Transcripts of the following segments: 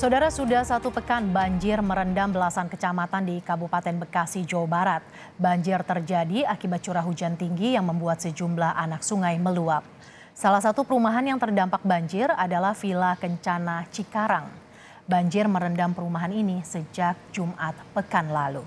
Saudara sudah satu pekan banjir merendam belasan kecamatan di Kabupaten Bekasi, Jawa Barat. Banjir terjadi akibat curah hujan tinggi yang membuat sejumlah anak sungai meluap. Salah satu perumahan yang terdampak banjir adalah Villa Kencana Cikarang. Banjir merendam perumahan ini sejak Jumat pekan lalu.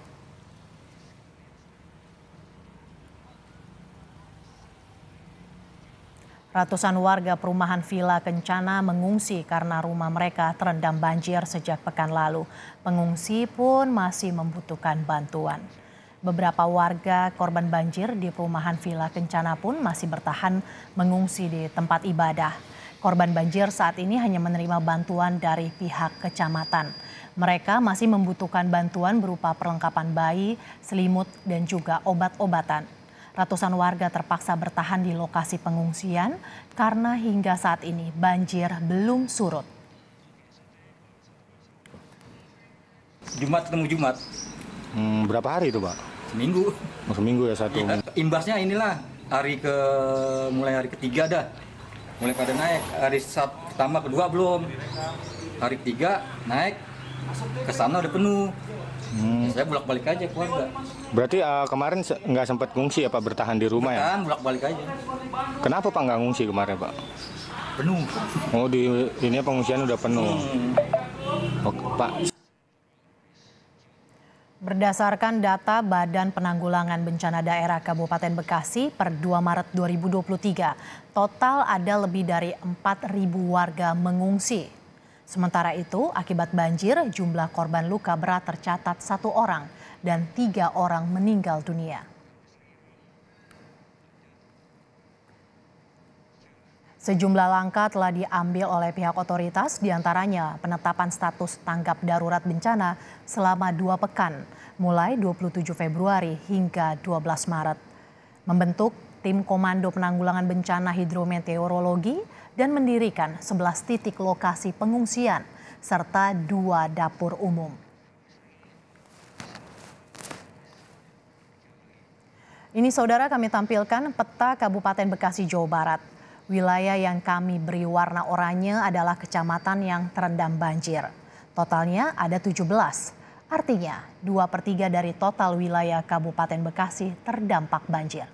Ratusan warga perumahan Villa Kencana mengungsi karena rumah mereka terendam banjir sejak pekan lalu. Pengungsi pun masih membutuhkan bantuan. Beberapa warga korban banjir di perumahan Villa Kencana pun masih bertahan mengungsi di tempat ibadah. Korban banjir saat ini hanya menerima bantuan dari pihak kecamatan. Mereka masih membutuhkan bantuan berupa perlengkapan bayi, selimut, dan juga obat-obatan. Ratusan warga terpaksa bertahan di lokasi pengungsian karena hingga saat ini banjir belum surut. Jumat ketemu Jumat. Hmm, berapa hari itu, Pak? Seminggu. Oh, seminggu ya satu. Ya, imbasnya inilah hari ke mulai hari ketiga dah. Mulai pada naik hari saat pertama kedua belum. Hari ketiga naik ke sana udah penuh hmm. ya, saya bolak balik aja keluarga berarti uh, kemarin se nggak sempat ngungsi apa ya, bertahan di rumah bertahan, ya bolak balik aja kenapa pak nggak ngungsi kemarin pak penuh oh di ini ya, pengungsian udah penuh hmm. Oke, pak Berdasarkan data Badan Penanggulangan Bencana Daerah Kabupaten Bekasi per 2 Maret 2023, total ada lebih dari 4.000 warga mengungsi Sementara itu, akibat banjir, jumlah korban luka berat tercatat satu orang dan tiga orang meninggal dunia. Sejumlah langkah telah diambil oleh pihak otoritas, diantaranya penetapan status tanggap darurat bencana selama dua pekan, mulai 27 Februari hingga 12 Maret. Membentuk tim Komando Penanggulangan Bencana Hidrometeorologi dan mendirikan 11 titik lokasi pengungsian serta dua dapur umum. Ini saudara kami tampilkan peta Kabupaten Bekasi, Jawa Barat. Wilayah yang kami beri warna oranye adalah kecamatan yang terendam banjir. Totalnya ada 17. Artinya, 2 per 3 dari total wilayah Kabupaten Bekasi terdampak banjir.